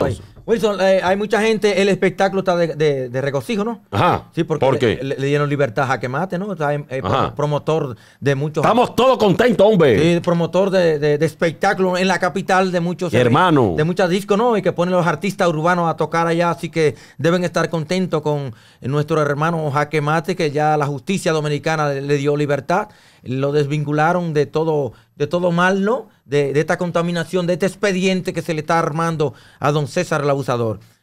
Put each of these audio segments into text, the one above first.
はい Wilson, eh, hay mucha gente, el espectáculo está de, regocijo, ¿no? Ajá. Sí, porque Le, dieron libertad a Jaquemate, ¿no? Está eh, promotor de muchos. Estamos todos contentos, hombre. Sí, promotor de, espectáculo en la capital de muchos. Eh, hermano. De muchos discos, ¿no? Y que ponen los artistas urbanos a tocar allá, así que deben estar contentos con nuestro hermano Jaque Mate, que ya la justicia dominicana le, dio libertad lo desvincularon de todo, de todo mal, ¿no? De, esta contaminación, de este expediente que se le está armando a don César la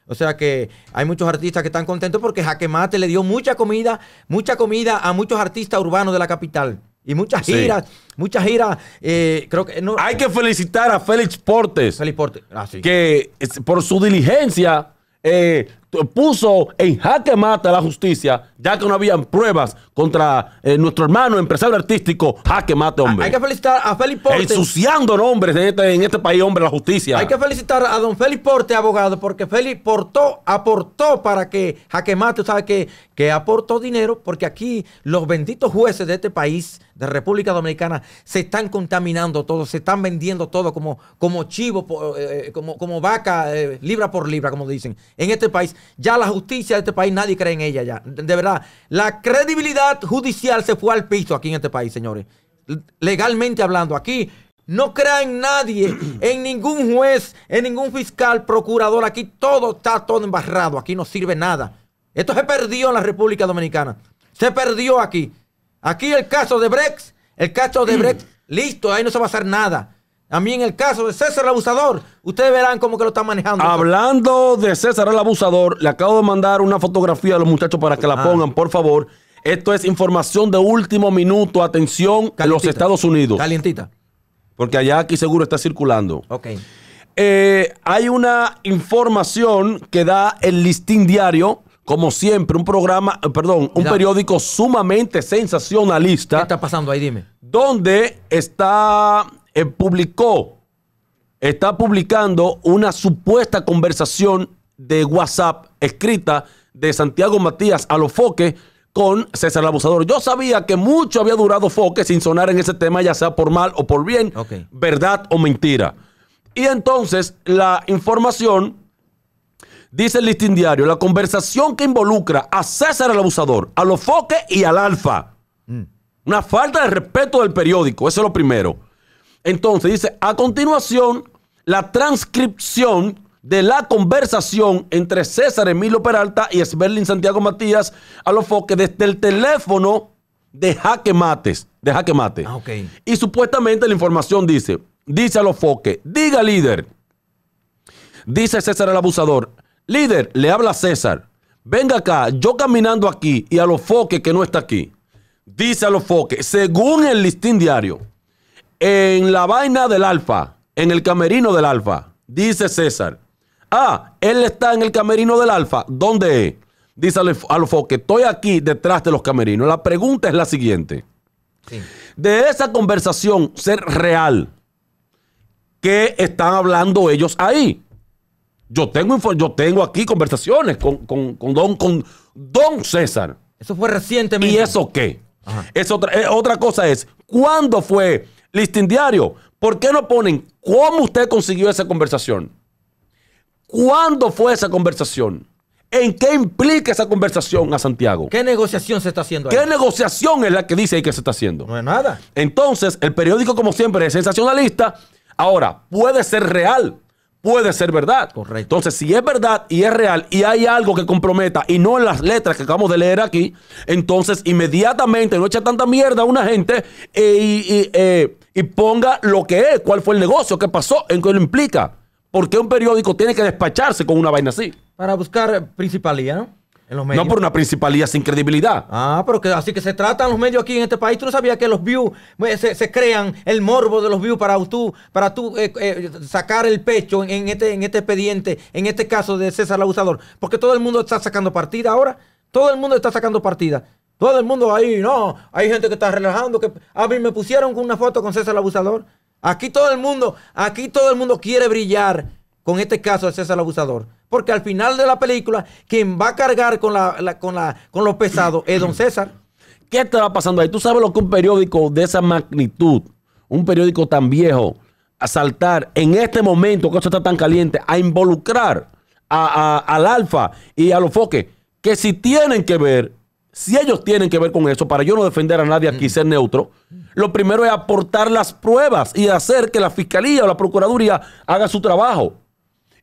o sea que hay muchos artistas que están contentos porque Jaque Mate le dio mucha comida, mucha comida a muchos artistas urbanos de la capital. Y muchas giras, muchas giras. Eh, creo que Hay que felicitar a Félix Portes. Félix Portes, ah, Que por su diligencia eh, puso en jaque mata a la justicia, ya que no habían pruebas contra eh, nuestro hermano empresario artístico, jaque mate, hombre. Hay que felicitar a Félix Porte. Ensuciando nombres en este, en este país, hombre, la justicia. Hay que felicitar a don Félix Porte, abogado, porque Félix portó, aportó para que jaque mate, ¿sabe qué? Que aportó dinero, porque aquí los benditos jueces de este país, de República Dominicana, se están contaminando todo, se están vendiendo todo como, como chivo, eh, eh, como, como vaca, libra por libra, como dicen, en este país. Ya la justicia de este país, nadie cree en ella ya. De verdad, la credibilidad judicial se fue al piso aquí en este país, señores. Legalmente hablando, aquí no crea en nadie, en ningún juez, en ningún fiscal, procurador. Aquí todo está todo embarrado. Aquí no sirve nada. Esto se perdió en la República Dominicana. Se perdió aquí. Aquí el caso de Brex, el caso de Brex, listo, ahí no se va a hacer nada. También el caso de César el Abusador. Ustedes verán cómo que lo están manejando. Hablando de César el Abusador, le acabo de mandar una fotografía a los muchachos para que la ah. pongan, por favor. Esto es información de último minuto. Atención a los Estados Unidos. Calientita. Porque allá aquí seguro está circulando. Ok. Eh, hay una información que da el listín diario, como siempre, un programa, eh, perdón, un periódico sumamente sensacionalista. ¿Qué está pasando ahí? Dime. ¿Dónde está eh, publicó, está publicando una supuesta conversación de WhatsApp escrita de Santiago Matías a los foques con César el Abusador. Yo sabía que mucho había durado Foque sin sonar en ese tema, ya sea por mal o por bien, verdad o mentira. Y entonces la información dice el listín diario, la conversación que involucra a César el Abusador, a los foques y al Alfa. Mm. Una falta de respeto del periódico, eso es lo primero. Entonces dice, a continuación, la transcripción de la conversación entre César Emilio Peralta y Sberlin Santiago Matías a los foques desde el teléfono de Jaque Mates. De Jaque Mate. Ah, y supuestamente la información dice, dice a los foques, diga líder, dice César el abusador, líder, le habla César, venga acá, yo caminando aquí y a los foques que no está aquí. Dice a los foques, según el listín diario, en la vaina del Alfa, en el camerino del Alfa, dice César. Ah, él está en el camerino del Alfa. ¿Dónde es? Dice Alfo que estoy aquí detrás de los camerinos. La pregunta es la siguiente. De esa conversación ser real, ¿qué están hablando ellos ahí? Yo tengo, yo tengo aquí conversaciones con, don, con don, César. Eso fue recientemente. ¿Y eso qué? Es otra, otra cosa es, ¿cuándo fue Listing diario. ¿Por qué no ponen cómo usted consiguió esa conversación? ¿Cuándo fue esa conversación? ¿En qué implica esa conversación a Santiago? ¿Qué negociación se está haciendo ahí? ¿Qué negociación es la que dice ahí que se está haciendo? No es nada. Entonces, el periódico, como siempre, es sensacionalista. Ahora, puede ser real, puede ser verdad. Correcto. Entonces, si es verdad y es real y hay algo que comprometa y no en las letras que acabamos de leer aquí, entonces inmediatamente no echa tanta mierda a una gente eh, y, eh, y ponga lo que es, cuál fue el negocio, qué pasó, en qué lo implica. ¿Por qué un periódico tiene que despacharse con una vaina así? Para buscar principalía, ¿no? En los medios. No por una principalía sin credibilidad. Ah, pero que así que se tratan los medios aquí en este país. Tú no sabías que los views eh, se, crean el morbo de los views para tú, para tú eh, eh, sacar el pecho en, este, en este expediente, en este caso de César abusador. Porque todo el mundo está sacando partida ahora. Todo el mundo está sacando partida. Todo el mundo ahí, no, hay gente que está relajando, que a mí me pusieron una foto con César el abusador. Aquí todo el mundo, aquí todo el mundo quiere brillar con este caso de César el abusador, porque al final de la película quien va a cargar con la, con los pesados es don César. ¿Qué estaba pasando ahí? Tú sabes lo que un periódico de esa magnitud, un periódico tan viejo, saltar en este momento que eso está tan caliente, a involucrar al Alfa y a los Foques, que si tienen que ver si ellos tienen que ver con eso, para yo no defender a nadie aquí, mm. ser neutro, lo primero es aportar las pruebas y hacer que la fiscalía o la procuraduría haga su trabajo.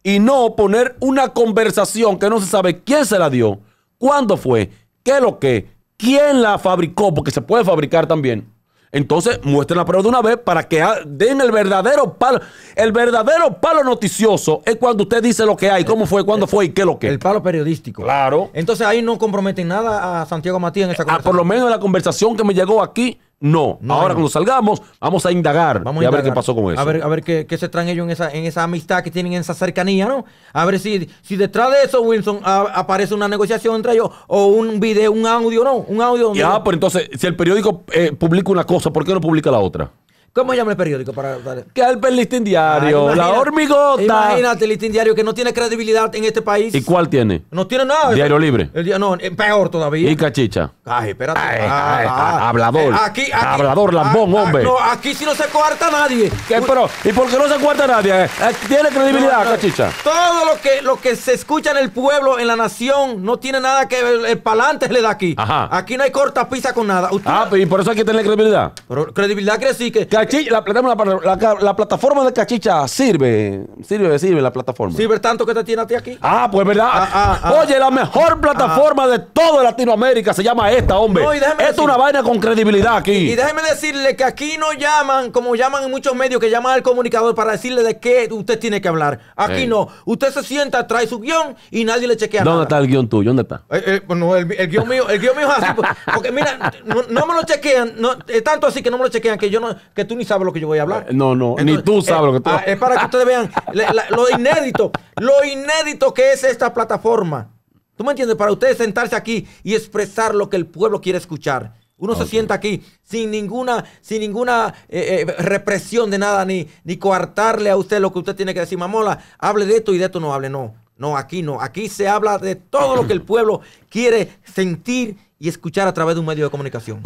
Y no poner una conversación que no se sabe quién se la dio, cuándo fue, qué lo que, quién la fabricó, porque se puede fabricar también. Entonces, muestren la prueba de una vez para que den el verdadero palo. El verdadero palo noticioso es cuando usted dice lo que hay, cómo fue, cuándo fue y qué lo que. El palo periodístico. Claro. Entonces ahí no comprometen nada a Santiago Matías en esa ah, conversación. por lo menos en la conversación que me llegó aquí, no. Ahora cuando salgamos, vamos a indagar vamos y a, ver qué pasó con eso. A ver, a ver qué, se traen ellos en esa, en esa amistad que tienen, en esa cercanía, ¿no? A ver si, si detrás de eso, Wilson, aparece una negociación entre ellos o un video, un audio, ¿no? Un audio. Ya, pero pues entonces, si el periódico eh, publica una cosa, ¿por qué no publica la otra? ¿Cómo llama el periódico? para es Que el listín diario, ah, la hormigota. Imagínate el listín diario que no tiene credibilidad en este país. ¿Y cuál tiene? No tiene nada. Diario Libre. El, no, peor todavía. Y cachicha. Ay, espérate. Ah, ah. hablador. Eh, aquí, aquí hablador, lambón, hombre. aquí sí no se coarta nadie. pero, ¿Y por qué no se coarta nadie? Eh, ¿Tiene credibilidad, cachicha? Todo lo que, lo que se escucha en el pueblo, en la nación, no tiene nada que ver. El, palante le da aquí. Ajá. Aquí no hay corta pizza con nada. ah, y por eso hay que tener credibilidad. Pero credibilidad quiere decir que la, plataforma de cachicha sirve, sirve, sirve la plataforma. Sirve tanto que te tiene a ti aquí. Ah, pues verdad. Ah, ah, ah. Oye, la mejor plataforma de toda Latinoamérica se llama esta, hombre. es una vaina con credibilidad aquí. Y, déjeme decirle que aquí no llaman, como llaman en muchos medios, que llaman al comunicador para decirle de qué usted tiene que hablar. Aquí no. Usted se sienta, trae su guión y nadie le chequea. ¿Dónde está el guión tuyo? ¿Dónde está? Eh, eh, el, guión mío, es así. Pues, porque mira, no, me lo chequean. es tanto así que no me lo chequean que yo no, que tú tú ni sabes lo que yo voy a hablar. Eh, no, no, ni tú sabes lo que tú ah, Es para que ustedes vean lo inédito, lo inédito que es esta plataforma. ¿Tú me entiendes? Para ustedes sentarse aquí y expresar lo que el pueblo quiere escuchar. Uno se sienta aquí sin ninguna, sin ninguna eh, represión de nada, ni, ni coartarle a usted lo que usted tiene que decir. Mamola, hable de esto y de esto no hable. No, no, aquí no. Aquí se habla de todo lo que el pueblo quiere sentir y escuchar a través de un medio de comunicación.